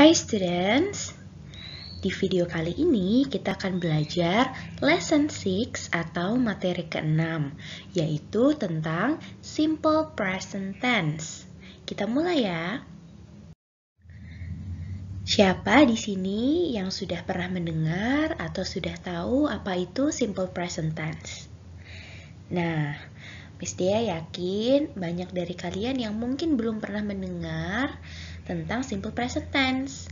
Hai students, di video kali ini kita akan belajar lesson 6 atau materi ke-6, yaitu tentang simple present tense. Kita mulai ya. Siapa di sini yang sudah pernah mendengar atau sudah tahu apa itu simple present tense? Nah, Miss Dea ya yakin banyak dari kalian yang mungkin belum pernah mendengar tentang simple present tense.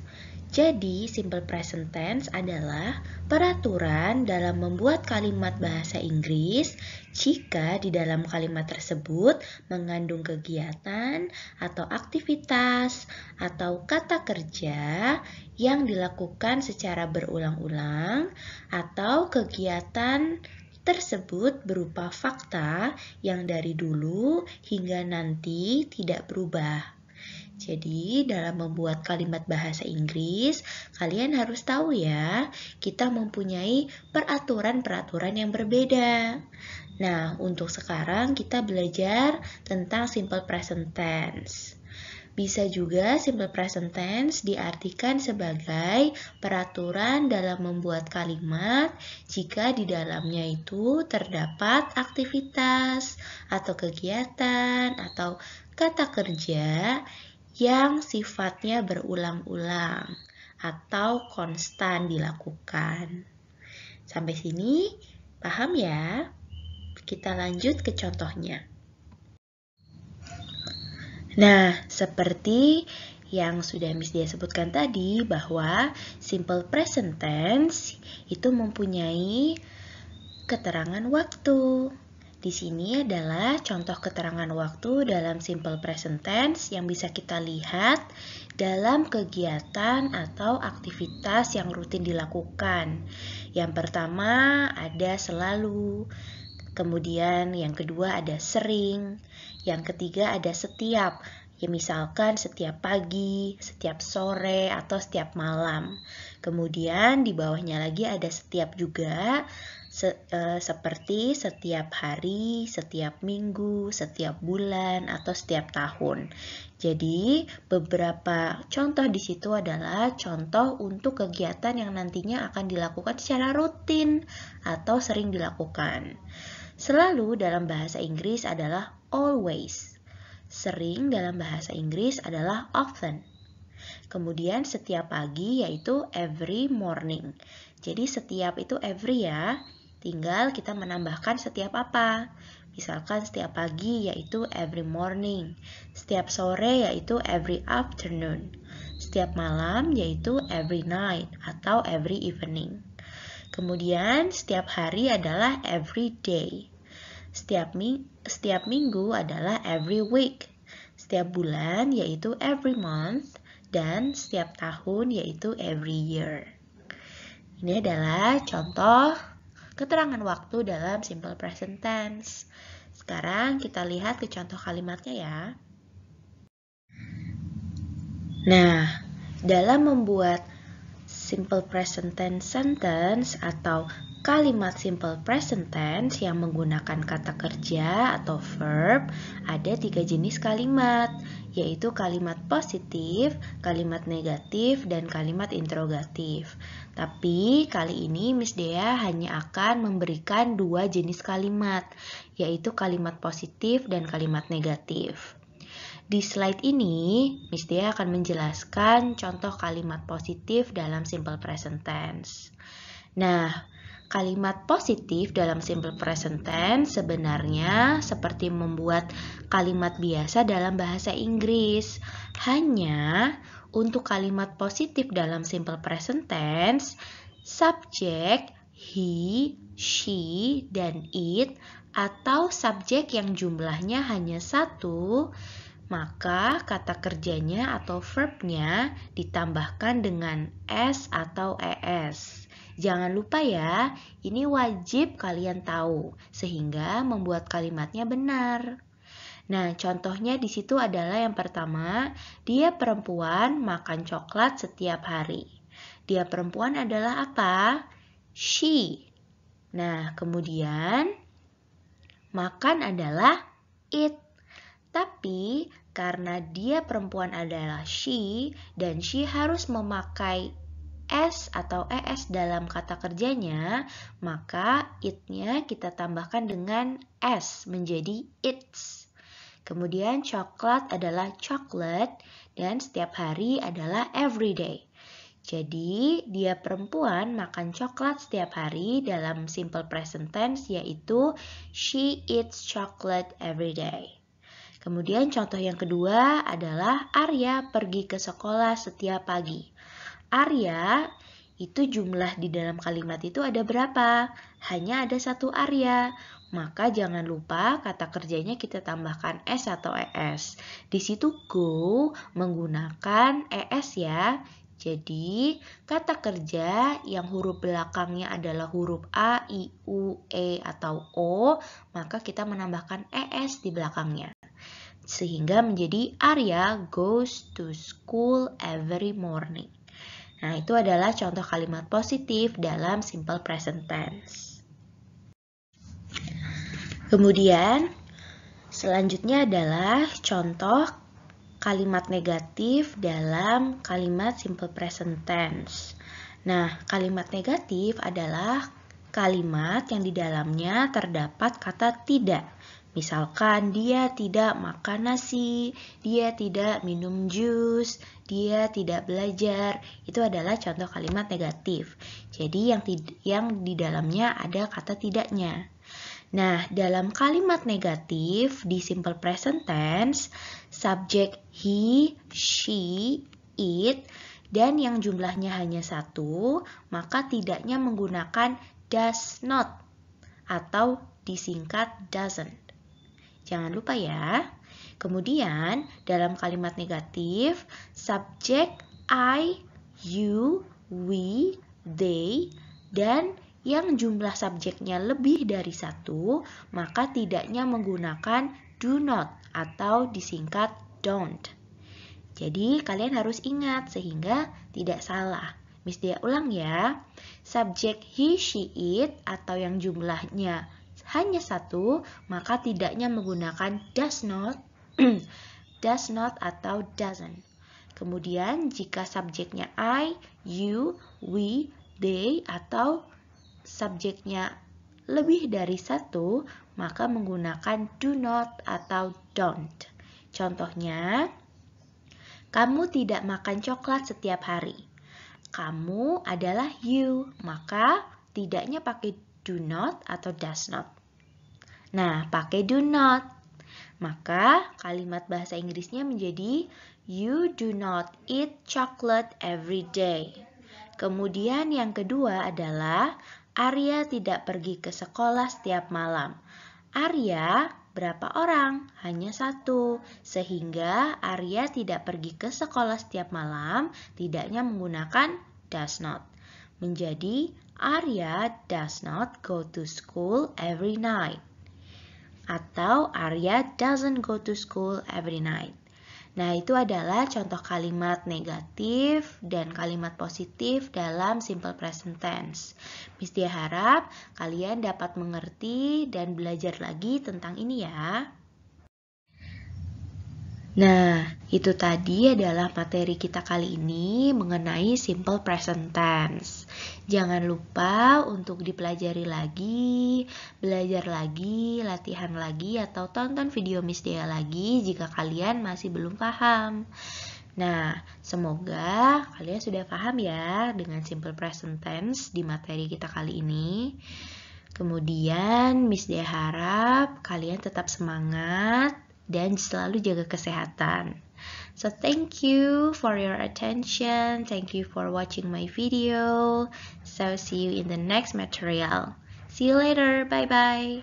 Jadi, simple present tense adalah peraturan dalam membuat kalimat bahasa Inggris jika di dalam kalimat tersebut mengandung kegiatan atau aktivitas atau kata kerja yang dilakukan secara berulang-ulang atau kegiatan tersebut berupa fakta yang dari dulu hingga nanti tidak berubah. Jadi, dalam membuat kalimat bahasa Inggris, kalian harus tahu ya, kita mempunyai peraturan-peraturan yang berbeda. Nah, untuk sekarang kita belajar tentang simple present tense. Bisa juga simple present tense diartikan sebagai peraturan dalam membuat kalimat jika di dalamnya itu terdapat aktivitas atau kegiatan atau kata kerja yang sifatnya berulang-ulang atau konstan dilakukan. Sampai sini paham ya? Kita lanjut ke contohnya. Nah, seperti yang sudah Miss Dia sebutkan tadi bahwa simple present tense itu mempunyai keterangan waktu. Di sini adalah contoh keterangan waktu dalam simple present tense yang bisa kita lihat dalam kegiatan atau aktivitas yang rutin dilakukan. Yang pertama ada selalu, kemudian yang kedua ada sering, yang ketiga ada setiap. Ya misalkan setiap pagi, setiap sore, atau setiap malam. Kemudian di bawahnya lagi ada setiap juga, se uh, seperti setiap hari, setiap minggu, setiap bulan, atau setiap tahun. Jadi, beberapa contoh di situ adalah contoh untuk kegiatan yang nantinya akan dilakukan secara rutin atau sering dilakukan. Selalu dalam bahasa Inggris adalah always. Sering dalam bahasa Inggris adalah often. Kemudian setiap pagi yaitu every morning. Jadi setiap itu every ya. Tinggal kita menambahkan setiap apa. Misalkan setiap pagi yaitu every morning, setiap sore yaitu every afternoon, setiap malam yaitu every night atau every evening. Kemudian setiap hari adalah every day. Setiap, ming setiap minggu adalah every week. Setiap bulan yaitu every month dan setiap tahun yaitu every year. Ini adalah contoh keterangan waktu dalam simple present tense. Sekarang kita lihat ke contoh kalimatnya ya. Nah, dalam membuat simple present tense sentence atau kalimat simple present tense yang menggunakan kata kerja atau verb ada tiga jenis kalimat, yaitu kalimat positif, kalimat negatif, dan kalimat interrogatif. Tapi kali ini Miss Dea hanya akan memberikan dua jenis kalimat, yaitu kalimat positif dan kalimat negatif. Di slide ini, Miss Dea akan menjelaskan contoh kalimat positif dalam simple present tense. Nah, kalimat positif dalam simple present tense sebenarnya seperti membuat kalimat biasa dalam bahasa Inggris. Hanya untuk kalimat positif dalam simple present tense, subjek he, she, dan it atau subjek yang jumlahnya hanya satu maka kata kerjanya atau verbnya ditambahkan dengan S atau ES. Jangan lupa ya, ini wajib kalian tahu, sehingga membuat kalimatnya benar. Nah, contohnya di situ adalah yang pertama, dia perempuan makan coklat setiap hari. Dia perempuan adalah apa? She. Nah, kemudian makan adalah it. Tapi karena dia perempuan adalah she dan she harus memakai S atau ES dalam kata kerjanya, maka it-nya kita tambahkan dengan S menjadi its. Kemudian coklat adalah chocolate dan setiap hari adalah everyday. Jadi, dia perempuan makan coklat setiap hari dalam simple present tense yaitu she eats chocolate every day. Kemudian contoh yang kedua adalah Arya pergi ke sekolah setiap pagi. Arya itu jumlah di dalam kalimat itu ada berapa? Hanya ada satu Arya. Maka jangan lupa kata kerjanya kita tambahkan S atau ES. Di situ go menggunakan ES ya. Jadi, kata kerja yang huruf belakangnya adalah huruf A, I, U, E, atau O, maka kita menambahkan ES di belakangnya sehingga menjadi Arya goes to school every morning. Nah, itu adalah contoh kalimat positif dalam simple present tense. Kemudian, selanjutnya adalah contoh kalimat negatif dalam kalimat simple present tense. Nah, kalimat negatif adalah kalimat yang di dalamnya terdapat kata tidak Misalkan dia tidak makan nasi, dia tidak minum jus, dia tidak belajar. Itu adalah contoh kalimat negatif. Jadi yang yang di dalamnya ada kata tidaknya. Nah, dalam kalimat negatif di simple present tense, subjek he, she, it, dan yang jumlahnya hanya satu, maka tidaknya menggunakan does not atau disingkat doesn't. Jangan lupa ya. Kemudian, dalam kalimat negatif, subjek I, you, we, they, dan yang jumlah subjeknya lebih dari satu, maka tidaknya menggunakan do not atau disingkat don't. Jadi, kalian harus ingat sehingga tidak salah. Miss ulang ya. Subjek he, she, it atau yang jumlahnya hanya satu, maka tidaknya menggunakan does not, does not atau doesn't. Kemudian jika subjeknya I, you, we, they atau subjeknya lebih dari satu, maka menggunakan do not atau don't. Contohnya, kamu tidak makan coklat setiap hari. Kamu adalah you, maka tidaknya pakai do not atau does not. Nah, pakai do not. Maka kalimat bahasa Inggrisnya menjadi You do not eat chocolate every day. Kemudian yang kedua adalah Arya tidak pergi ke sekolah setiap malam. Arya berapa orang? Hanya satu. Sehingga Arya tidak pergi ke sekolah setiap malam, tidaknya menggunakan does not. Menjadi Arya does not go to school every night atau Arya doesn't go to school every night. Nah, itu adalah contoh kalimat negatif dan kalimat positif dalam simple present tense. Mistia harap kalian dapat mengerti dan belajar lagi tentang ini ya. Nah, itu tadi adalah materi kita kali ini mengenai simple present tense. Jangan lupa untuk dipelajari lagi, belajar lagi, latihan lagi, atau tonton video Miss Dea lagi jika kalian masih belum paham. Nah, semoga kalian sudah paham ya dengan simple present tense di materi kita kali ini. Kemudian, Miss Dea harap kalian tetap semangat dan selalu jaga kesehatan. So thank you for your attention. Thank you for watching my video. So see you in the next material. See you later. Bye bye.